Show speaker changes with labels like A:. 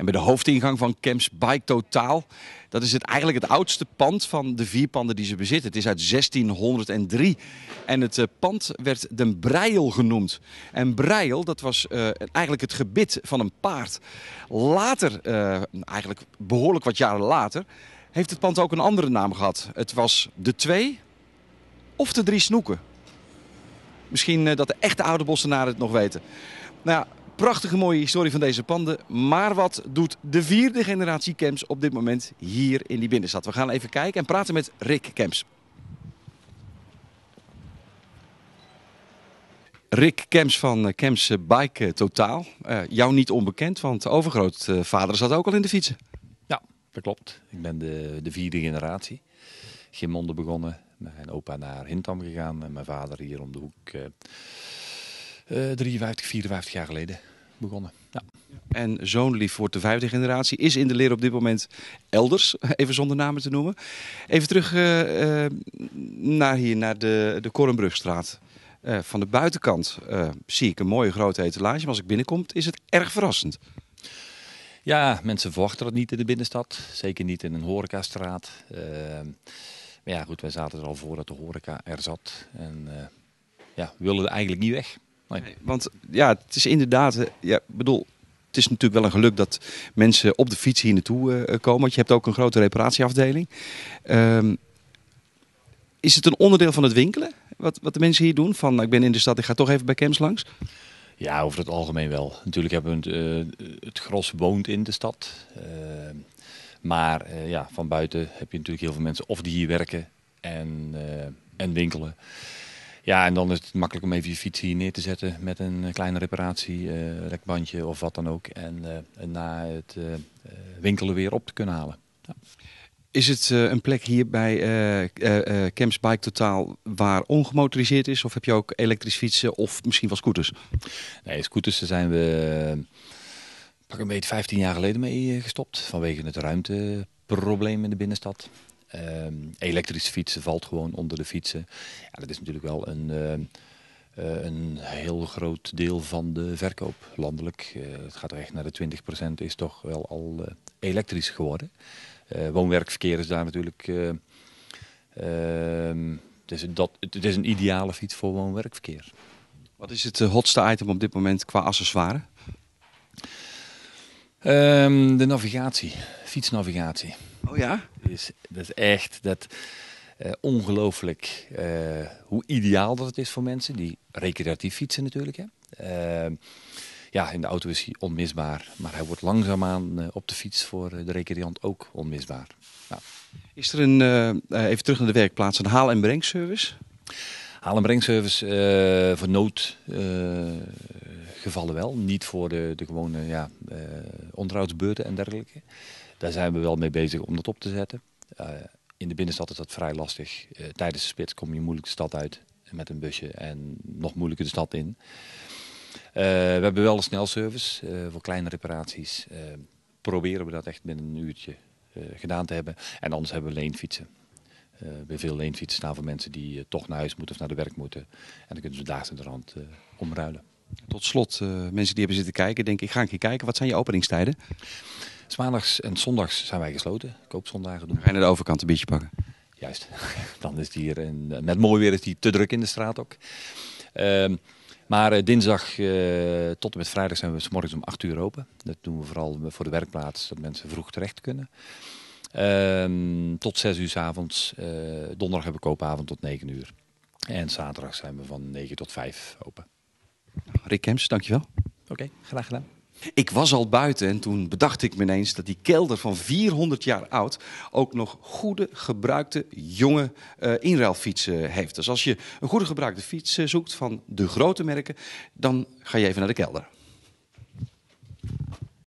A: En bij de hoofdingang van Camps Bike Totaal, dat is het eigenlijk het oudste pand van de vier panden die ze bezitten. Het is uit 1603 en het eh, pand werd de Breil genoemd. En Breil, dat was eh, eigenlijk het gebit van een paard. Later, eh, eigenlijk behoorlijk wat jaren later, heeft het pand ook een andere naam gehad. Het was de Twee of de Drie Snoeken. Misschien dat de echte oude bossenaren het nog weten. Nou ja, Prachtige mooie historie van deze panden. Maar wat doet de vierde generatie Camps op dit moment hier in die binnenstad? We gaan even kijken en praten met Rick Kemps. Rick Kemps van Camps eh, Bike eh, Totaal. Eh, jou niet onbekend, want overgrootvader zat ook al in de fietsen. Ja, dat klopt. Ik ben de, de vierde generatie.
B: Gimonde begonnen, mijn opa naar Hintam gegaan en mijn vader hier om de hoek
A: 53, eh, 54 jaar geleden begonnen. Ja. En zo'n lief wordt de vijfde generatie, is in de leer op dit moment elders, even zonder namen te noemen. Even terug eh, eh, naar hier, naar de, de Kornbrugstraat. van de buitenkant zie ik een mooie grote etalage, maar als ik binnenkom is het erg verrassend. Ja, mensen verwachten dat niet in de binnenstad, zeker niet in een horecastraat.
B: maar ja goed, wij zaten er al voor dat de horeca er zat en
A: ja, willen eigenlijk niet weg want ja, het is inderdaad, eh, ja, bedoel, het is natuurlijk wel een geluk dat mensen op de fiets hier naartoe eh, eh, komen. Want je hebt ook een grote reparatieafdeling. Ehm, is het een onderdeel van het winkelen? Wat, wat de mensen hier doen? Van nou, ik ben in de stad, ik ga toch even bij Kems langs?
B: Ja, over het algemeen wel. Natuurlijk hebben we het, het gros woont in de stad. Ehm, maar ja, van buiten heb je natuurlijk heel veel mensen of die hier werken en, en winkelen. Ja, en dan is het makkelijk om even je fiets hier neer te zetten met een eh, kleine reparatie, eh, rekbandje of wat dan ook. En eh, na het
A: winkelen weer op te kunnen halen. Is het een plek hier bij Camps Bike Totaal waar ongemotoriseerd is? Of heb je ook elektrisch fietsen of misschien wel scooters? Nee, scooters zijn we pak een beetje 15 jaar
B: geleden mee gestopt vanwege het ruimteprobleem in de binnenstad. Ehm, elektrisch fietsen valt gewoon onder de fietsen. Ja, dat is natuurlijk wel een, ehm, eh, een heel groot deel van de verkoop landelijk. Eh, het gaat echt naar de 20% is toch wel al eh, elektrisch geworden. woonwerkverkeer is daar natuurlijk... Ehm, het, is dat, het is een ideale fiets voor woonwerkverkeer. Wat is het hotste item op dit moment qua accessoire? de navigatie, fietsnavigatie. Oh ja? is, dat is echt dat, uh, ongelooflijk eh, hoe ideaal dat het is voor mensen die recreatief fietsen natuurlijk. Hè. Ehm, ja, in de auto is hij onmisbaar, maar hij wordt langzaamaan eh, op de fiets voor de recreant ook onmisbaar.
A: Nou. Is er een, even terug naar de werkplaats, een haal- en brengservice? Haal- en brengservice voor
B: noodgevallen wel, niet voor de, de gewone ja, onderhoudsbeurten en dergelijke. Daar zijn we wel mee bezig om dat op te zetten. Eh, in de binnenstad is dat vrij lastig. Eh, tijdens de spits kom je moeilijk de stad uit met een busje en nog moeilijker de stad in. Eh, we hebben wel een snelservice voor kleine reparaties. proberen we dat echt binnen een uurtje gedaan te hebben. En anders hebben we leenfietsen. We hebben veel leenfietsen staan voor mensen die toch naar huis moeten of naar de werk moeten. En dan kunnen ze daags in de rand
A: omruilen. Tot slot, eh, mensen die hebben zitten kijken, denk ik ga een keer kijken. Wat zijn je openingstijden? Dus en zondags zijn wij gesloten. Koopzondagen doen. Ga je naar de overkant een beetje pakken? Juist.
B: Dan is het hier, eh, Net met mooi weer is die te druk in de straat ook. Ehm, maar eh, dinsdag tot en met vrijdag zijn we s morgens om 8 uur open. Dat doen we vooral voor de werkplaats, dat mensen vroeg terecht kunnen. Ehm, tot 6 uur s avonds.
A: donderdag hebben we koopavond tot 9 uur.
B: En zaterdag zijn we van 9 tot 5 open.
A: Rick Kemps, dankjewel.
B: Oké, graag gedaan.
A: Ik was al buiten en toen bedacht ik me ineens dat die kelder van 400 jaar oud ook nog goede gebruikte jonge uh, inruilfietsen heeft. Dus als je een goede gebruikte fiets eh, zoekt van de grote merken, dan ga je even naar de kelder.